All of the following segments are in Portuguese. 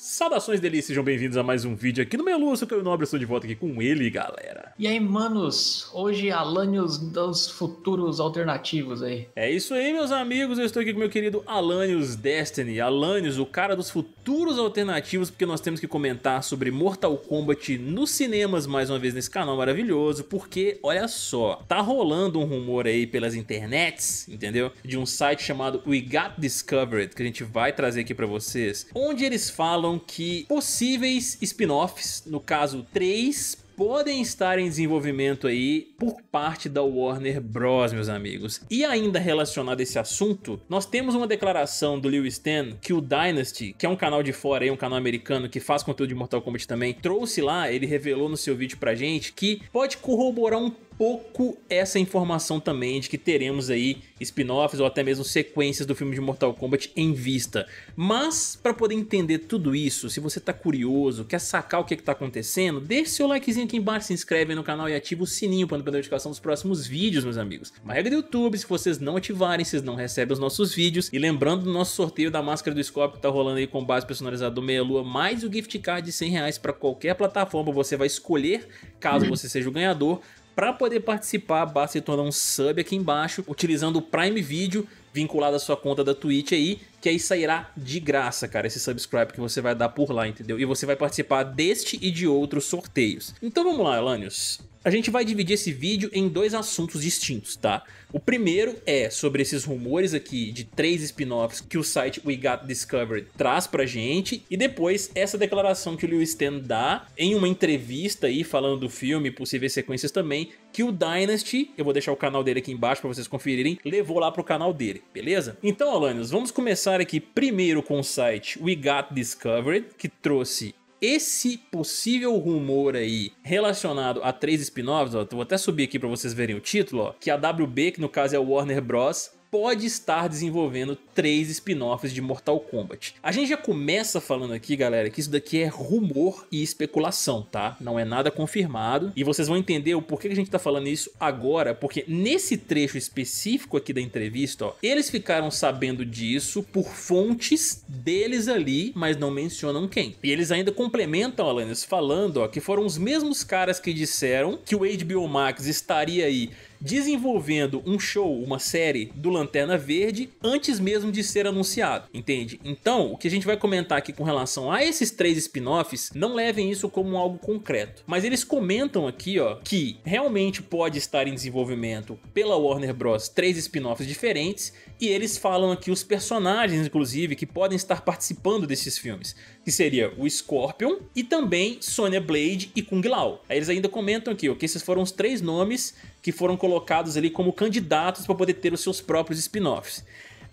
Saudações delícias, sejam bem-vindos a mais um vídeo aqui no meu Lúcio, que eu nobre estou de volta aqui com ele, galera. E aí, manos, hoje é Alanios dos futuros alternativos aí. É isso aí, meus amigos, eu estou aqui com meu querido Alanios Destiny, Alanios, o cara dos futuros alternativos, porque nós temos que comentar sobre Mortal Kombat nos cinemas mais uma vez nesse canal maravilhoso, porque, olha só, tá rolando um rumor aí pelas internets, entendeu? De um site chamado We Got Discovered, que a gente vai trazer aqui pra vocês, onde eles falam falam que possíveis spin-offs, no caso 3, podem estar em desenvolvimento aí por parte da Warner Bros, meus amigos. E ainda relacionado a esse assunto, nós temos uma declaração do Lewis Stan que o Dynasty, que é um canal de fora aí, um canal americano que faz conteúdo de Mortal Kombat também, trouxe lá, ele revelou no seu vídeo pra gente que pode corroborar um pouco essa informação também de que teremos aí spin-offs ou até mesmo sequências do filme de Mortal Kombat em vista. Mas para poder entender tudo isso, se você tá curioso, quer sacar o que, está é que tá acontecendo, deixe seu likezinho aqui embaixo, se inscreve no canal e ativa o sininho para não perder a notificação dos próximos vídeos, meus amigos. Uma regra do YouTube, se vocês não ativarem, vocês não recebem os nossos vídeos. E lembrando do nosso sorteio da máscara do Scorpio que tá rolando aí com base personalizada do Meia Lua, mais o gift card de 100 reais para qualquer plataforma, você vai escolher caso uhum. você seja o ganhador. Para poder participar, basta se tornar um sub aqui embaixo, utilizando o Prime Video vinculado à sua conta da Twitch aí, que aí sairá de graça, cara, esse subscribe que você vai dar por lá, entendeu? E você vai participar deste e de outros sorteios. Então vamos lá, Elanios. A gente vai dividir esse vídeo em dois assuntos distintos, tá? O primeiro é sobre esses rumores aqui de três spin-offs que o site We Got Discovered traz pra gente, e depois essa declaração que o Lewis Stan dá em uma entrevista aí falando do filme, possíveis sequências também, que o Dynasty, eu vou deixar o canal dele aqui embaixo para vocês conferirem, levou lá pro canal dele, beleza? Então, Alanios, vamos começar aqui primeiro com o site We Got Discovered, que trouxe esse possível rumor aí relacionado a três spin-offs, vou até subir aqui para vocês verem o título, ó, que a WB, que no caso é o Warner Bros, pode estar desenvolvendo três spin-offs de Mortal Kombat. A gente já começa falando aqui, galera, que isso daqui é rumor e especulação, tá? Não é nada confirmado. E vocês vão entender o porquê que a gente tá falando isso agora, porque nesse trecho específico aqui da entrevista, ó, eles ficaram sabendo disso por fontes deles ali, mas não mencionam quem. E eles ainda complementam, Alanis, falando ó, que foram os mesmos caras que disseram que o HBO Max estaria aí desenvolvendo um show, uma série do Lanterna Verde antes mesmo de ser anunciado, entende? Então, o que a gente vai comentar aqui com relação a esses três spin-offs, não levem isso como algo concreto, mas eles comentam aqui, ó, que realmente pode estar em desenvolvimento pela Warner Bros. três spin-offs diferentes e eles falam aqui os personagens, inclusive, que podem estar participando desses filmes, que seria o Scorpion e também Sonya Blade e Kung Lao. Aí eles ainda comentam aqui ó, que esses foram os três nomes que foram colocados ali como candidatos para poder ter os seus próprios spin-offs.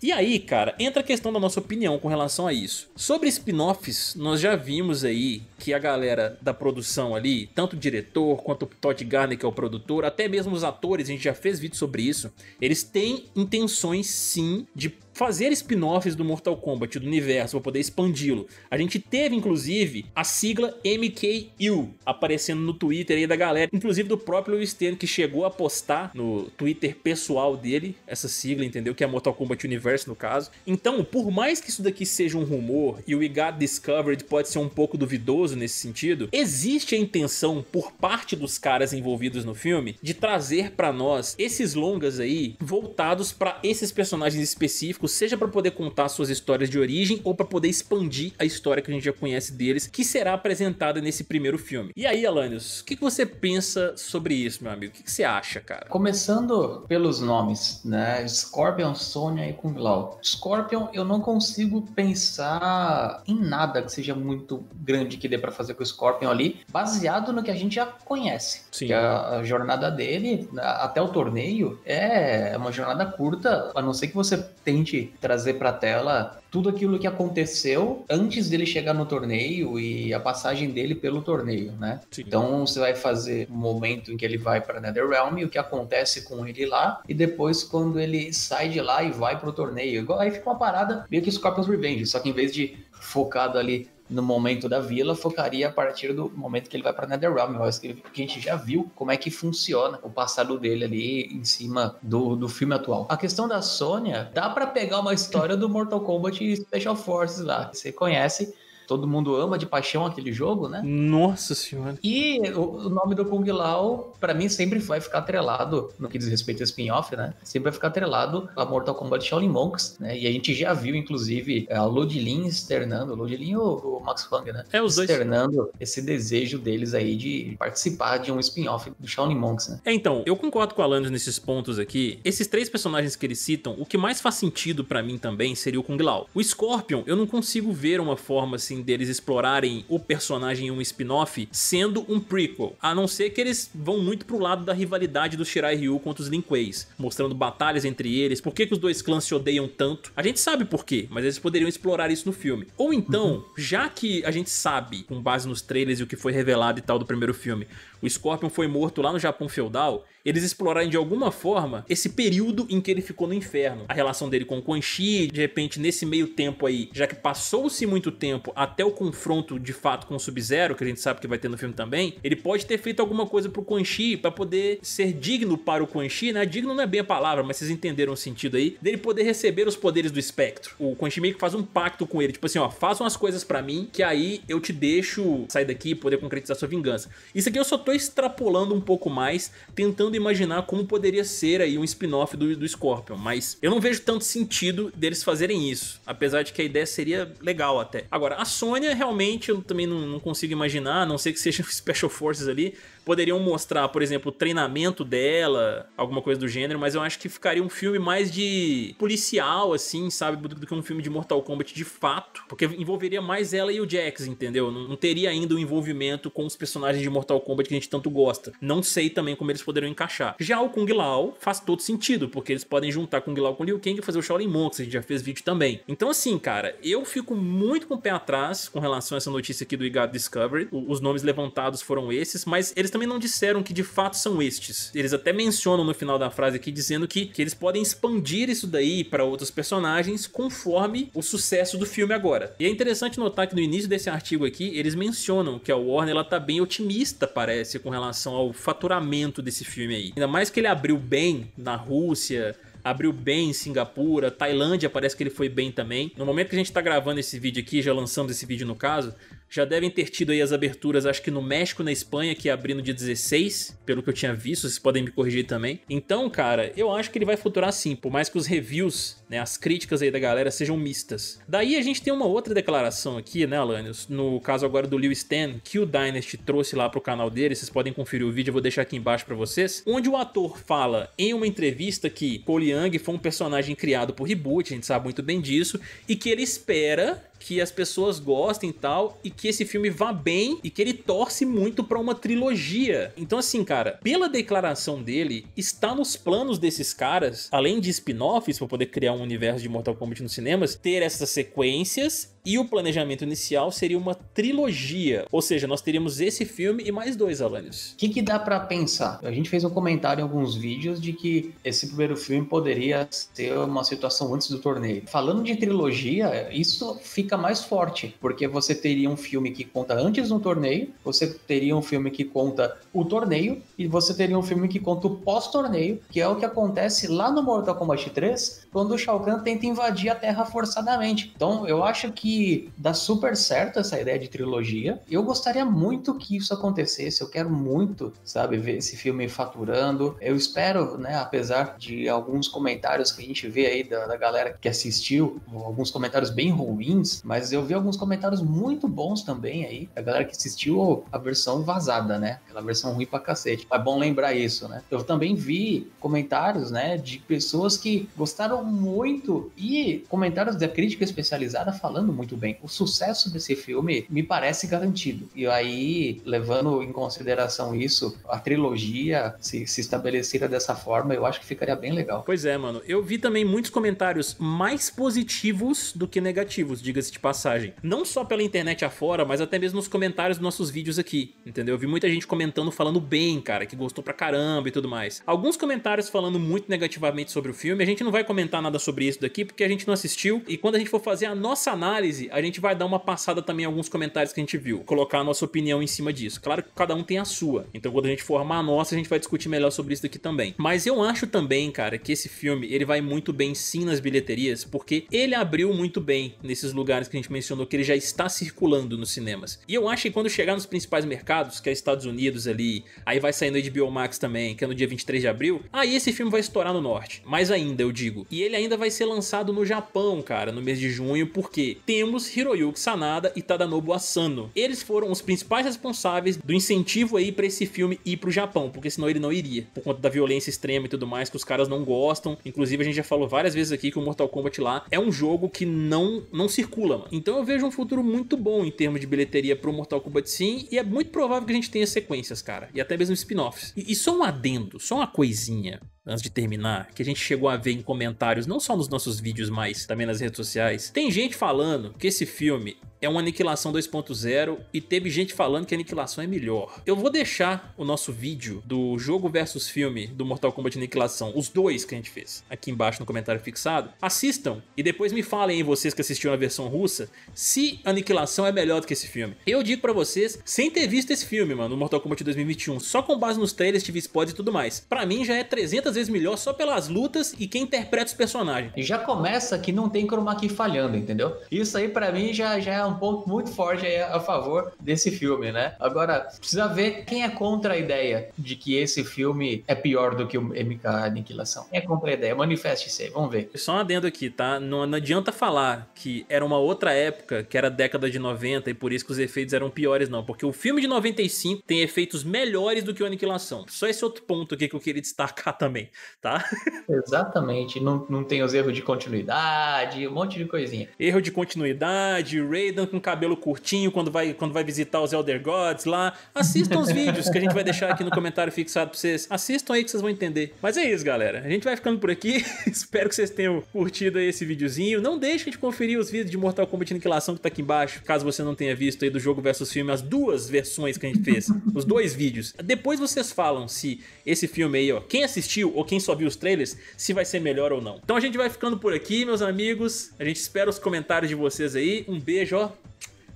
E aí, cara, entra a questão da nossa opinião com relação a isso. Sobre spin-offs, nós já vimos aí que a galera da produção ali, tanto o diretor quanto o Todd Garner, que é o produtor, até mesmo os atores, a gente já fez vídeo sobre isso, eles têm intenções sim de fazer spin-offs do Mortal Kombat, do universo, para poder expandi-lo. A gente teve, inclusive, a sigla MKU aparecendo no Twitter aí da galera, inclusive do próprio Luis Ten, que chegou a postar no Twitter pessoal dele essa sigla, entendeu? Que é Mortal Kombat Universe, no caso. Então, por mais que isso daqui seja um rumor e o We Got Discovered pode ser um pouco duvidoso nesse sentido, existe a intenção por parte dos caras envolvidos no filme de trazer para nós esses longas aí voltados para esses personagens específicos público, seja para poder contar suas histórias de origem ou para poder expandir a história que a gente já conhece deles, que será apresentada nesse primeiro filme. E aí, Alanios, o que, você pensa sobre isso, meu amigo? O que, que você acha, cara? Começando pelos nomes, né? Scorpion, Sonya e Kung Lao. Scorpion, eu não consigo pensar em nada que seja muito grande que dê para fazer com o Scorpion ali, baseado no que a gente já conhece. Sim. Que a, a jornada dele né, até o torneio é uma jornada curta, a não ser que você tente realmente trazer para a tela tudo aquilo que aconteceu antes dele chegar no torneio e a passagem dele pelo torneio, né? Sim. Então você vai fazer um momento em que ele vai para NetherRealm, o que acontece com ele lá e depois quando ele sai de lá e vai pro torneio. igual Aí fica uma parada meio que Scorpion's Revenge, só que em vez de focado ali no momento da vila, focaria a partir do momento que ele vai para Netherrealm. Eu acho que a gente já viu como é que funciona o passado dele ali em cima do, do filme atual. A questão da Sônia, dá para pegar uma história do Mortal Kombat Special Forces lá, que você conhece, todo mundo ama de paixão aquele jogo, né? Nossa senhora. E o, o nome do Kung Lao, pra mim, sempre vai ficar atrelado, no que diz respeito ao spin-off, né? Sempre vai ficar atrelado a Mortal Kombat Shaolin Monks, né? E a gente já viu, inclusive, a Lodilin externando, Lodilin ou o Max Fang, né? É, os dois. Externando esse desejo deles aí de participar de um spin-off do Shaolin Monks, né? É, então, eu concordo com a Alanis nesses pontos aqui. Esses três personagens que eles citam, o que mais faz sentido para mim também seria o Kung Lao. O Scorpion, eu não consigo ver uma forma assim assim deles explorarem o personagem em um spin-off sendo um prequel, a não ser que eles vão muito pro lado da rivalidade dos Shirai Ryu contra os Lin Kueis, mostrando batalhas entre eles, por que, que os dois clãs se odeiam tanto. A gente sabe por quê, mas eles poderiam explorar isso no filme. Ou então, uhum. já que a gente sabe, com base nos trailers e o que foi revelado e tal do primeiro filme, o Scorpion foi morto lá no Japão feudal, eles explorarem de alguma forma esse período em que ele ficou no inferno. A relação dele com o Quan Chi, de repente, nesse meio tempo aí, já que passou-se muito tempo até o confronto de fato com o Sub-Zero, que a gente sabe que vai ter no filme também, ele pode ter feito alguma coisa pro Quan Chi pra poder ser digno para o Quan Chi, né? Digno não é bem a palavra, mas vocês entenderam o sentido aí, dele poder receber os poderes do espectro. O Quan Chi meio que faz um pacto com ele, tipo assim, ó, faz umas coisas para mim que aí eu te deixo sair daqui e poder concretizar sua vingança. Isso aqui eu só tô extrapolando um pouco mais, tentando tentando imaginar como poderia ser aí um spin-off do, do Scorpion, mas eu não vejo tanto sentido deles fazerem isso, apesar de que a ideia seria legal até. Agora, a Sônia realmente eu também não, não consigo imaginar, a não ser que seja Special Forces ali, poderiam mostrar, por exemplo, o treinamento dela, alguma coisa do gênero, mas eu acho que ficaria um filme mais de policial, assim, sabe? Do, que um filme de Mortal Kombat de fato. Porque envolveria mais ela e o Jax, entendeu? Não, não teria ainda o um envolvimento com os personagens de Mortal Kombat que a gente tanto gosta. Não sei também como eles poderiam encaixar. Já o Kung Lao faz todo sentido, porque eles podem juntar Kung Lao com Liu Kang e fazer o Shaolin Monks, a gente já fez vídeo também. Então, assim, cara, eu fico muito com o pé atrás com relação a essa notícia aqui do IGAD Discovery. O, os nomes levantados foram esses, mas eles também não disseram que de fato são estes. Eles até mencionam no final da frase aqui dizendo que, que eles podem expandir isso daí para outros personagens conforme o sucesso do filme agora. E é interessante notar que no início desse artigo aqui, eles mencionam que a Warner ela tá bem otimista, parece, com relação ao faturamento desse filme aí. Ainda mais que ele abriu bem na Rússia, abriu bem em Singapura, Tailândia parece que ele foi bem também. No momento que a gente está gravando esse vídeo aqui, já lançamos esse vídeo no caso, já devem ter tido aí as aberturas, acho que no México, na Espanha, que é abrindo no dia 16, pelo que eu tinha visto, vocês podem me corrigir também. Então, cara, eu acho que ele vai futurar sim, por mais que os reviews, né, as críticas aí da galera sejam mistas. Daí a gente tem uma outra declaração aqui, né, Alanios? No caso agora do Liu Stan, que o Dynasty trouxe lá pro canal dele, vocês podem conferir o vídeo, eu vou deixar aqui embaixo para vocês, onde o ator fala em uma entrevista que Cole Young foi um personagem criado por reboot, a gente sabe muito bem disso, e que ele espera que as pessoas gostem e tal, e que esse filme vá bem e que ele torce muito para uma trilogia. Então, assim, cara, pela declaração dele, está nos planos desses caras, além de spin-offs para poder criar um universo de Mortal Kombat nos cinemas, ter essas sequências e o planejamento inicial seria uma trilogia. Ou seja, nós teríamos esse filme e mais dois, Alanis. O que, que, dá para pensar? A gente fez um comentário em alguns vídeos de que esse primeiro filme poderia ser uma situação antes do torneio. Falando de trilogia, isso fica fica mais forte, porque você teria um filme que conta antes do torneio, você teria um filme que conta o torneio e você teria um filme que conta o pós-torneio, que é o que acontece lá no Mortal Kombat 3, quando o Shao Kahn tenta invadir a Terra forçadamente. Então, eu acho que dá super certo essa ideia de trilogia. Eu gostaria muito que isso acontecesse, eu quero muito, sabe, ver esse filme faturando. Eu espero, né, apesar de alguns comentários que a gente vê aí da, da galera que assistiu, alguns comentários bem ruins mas eu vi alguns comentários muito bons também aí, a galera que assistiu a versão vazada, né? Aquela versão ruim pra cacete. Mas é bom lembrar isso, né? Eu também vi comentários, né, de pessoas que gostaram muito e comentários da crítica especializada falando muito bem. O sucesso desse filme me parece garantido. E aí, levando em consideração isso, a trilogia se, se estabelecida dessa forma, eu acho que ficaria bem legal. Pois é, mano. Eu vi também muitos comentários mais positivos do que negativos, diga-se diga-se de passagem. Não só pela internet afora, mas até mesmo nos comentários dos nossos vídeos aqui, entendeu? Eu vi muita gente comentando, falando bem, cara, que gostou pra caramba e tudo mais. Alguns comentários falando muito negativamente sobre o filme, a gente não vai comentar nada sobre isso daqui, porque a gente não assistiu, e quando a gente for fazer a nossa análise, a gente vai dar uma passada também em alguns comentários que a gente viu, colocar a nossa opinião em cima disso. Claro que cada um tem a sua, então quando a gente formar a nossa, a gente vai discutir melhor sobre isso daqui também. Mas eu acho também, cara, que esse filme, ele vai muito bem sim nas bilheterias, porque ele abriu muito bem nesses lugares lugares que a gente mencionou que ele já está circulando nos cinemas. E eu acho que quando chegar nos principais mercados, que é Estados Unidos ali, aí vai sair no HBO Max também, que é no dia 23 de abril, aí esse filme vai estourar no norte. Mais ainda, eu digo. E ele ainda vai ser lançado no Japão, cara, no mês de junho, porque temos Hiroyuki Sanada e Tadanobu Asano. Eles foram os principais responsáveis do incentivo aí para esse filme ir pro Japão, porque senão ele não iria, por conta da violência extrema e tudo mais que os caras não gostam. Inclusive a gente já falou várias vezes aqui que o Mortal Kombat lá é um jogo que não não circula Mano. Então eu vejo um futuro muito bom em termos de bilheteria pro Mortal Kombat Sim, e é muito provável que a gente tenha sequências, cara, e até mesmo spin-offs. E, e só um adendo, só uma coisinha antes de terminar, que a gente chegou a ver em comentários, não só nos nossos vídeos, mas também nas redes sociais. Tem gente falando que esse filme é uma aniquilação 2.0 e teve gente falando que a aniquilação é melhor. Eu vou deixar o nosso vídeo do jogo versus filme do Mortal Kombat Aniquilação, os dois que a gente fez, aqui embaixo no comentário fixado. Assistam e depois me falem vocês que assistiram a versão russa se Aniquilação é melhor do que esse filme. Eu digo para vocês, sem ter visto esse filme, mano, no Mortal Kombat 2021, só com base nos trailers, TV spots e tudo mais. Para mim já é 300 vezes melhor só pelas lutas e quem interpreta os personagens. E já começa que não tem chroma key falhando, entendeu? Isso aí para mim já já é um um ponto muito forte aí a favor desse filme, né? Agora, precisa ver quem é contra a ideia de que esse filme é pior do que o MK Aniquilação. Quem é contra a ideia? Manifeste-se vamos ver. Só um adendo aqui, tá? Não, não adianta falar que era uma outra época, que era década de 90 e por isso que os efeitos eram piores, não. Porque o filme de 95 tem efeitos melhores do que o Aniquilação. Só esse outro ponto aqui que eu queria destacar também, tá? Exatamente. Não, não tem os erros de continuidade, um monte de coisinha. Erro de continuidade, Raid com cabelo curtinho quando vai, quando vai visitar os Elder Gods lá. Assistam os vídeos que a gente vai deixar aqui no comentário fixado pra vocês. Assistam aí que vocês vão entender. Mas é isso, galera. A gente vai ficando por aqui. Espero que vocês tenham curtido esse videozinho. Não deixem de conferir os vídeos de Mortal Kombat Aniquilação que tá aqui embaixo, caso você não tenha visto aí do jogo versus filme, as duas versões que a gente fez, os dois vídeos. Depois vocês falam se esse filme aí, ó, quem assistiu ou quem só viu os trailers, se vai ser melhor ou não. Então a gente vai ficando por aqui, meus amigos. A gente espera os comentários de vocês aí. Um beijo, ó.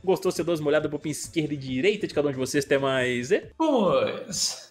Gostou, se duas molhadas olhada pro esquerda e direita de cada um de vocês, até mais. E... Pois.